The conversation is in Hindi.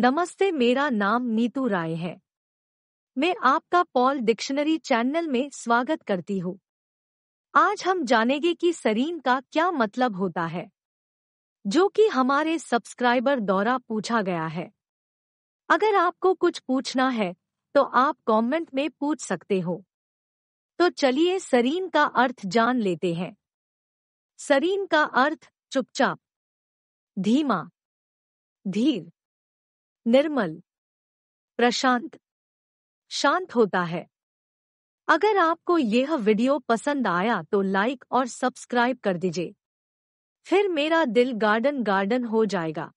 नमस्ते मेरा नाम नीतू राय है मैं आपका पॉल डिक्शनरी चैनल में स्वागत करती हूँ आज हम जानेंगे कि सरीन का क्या मतलब होता है जो कि हमारे सब्सक्राइबर द्वारा पूछा गया है अगर आपको कुछ पूछना है तो आप कमेंट में पूछ सकते हो तो चलिए सरीन का अर्थ जान लेते हैं सरीन का अर्थ चुपचाप धीमा धीर निर्मल प्रशांत शांत होता है अगर आपको यह वीडियो पसंद आया तो लाइक और सब्सक्राइब कर दीजिए फिर मेरा दिल गार्डन गार्डन हो जाएगा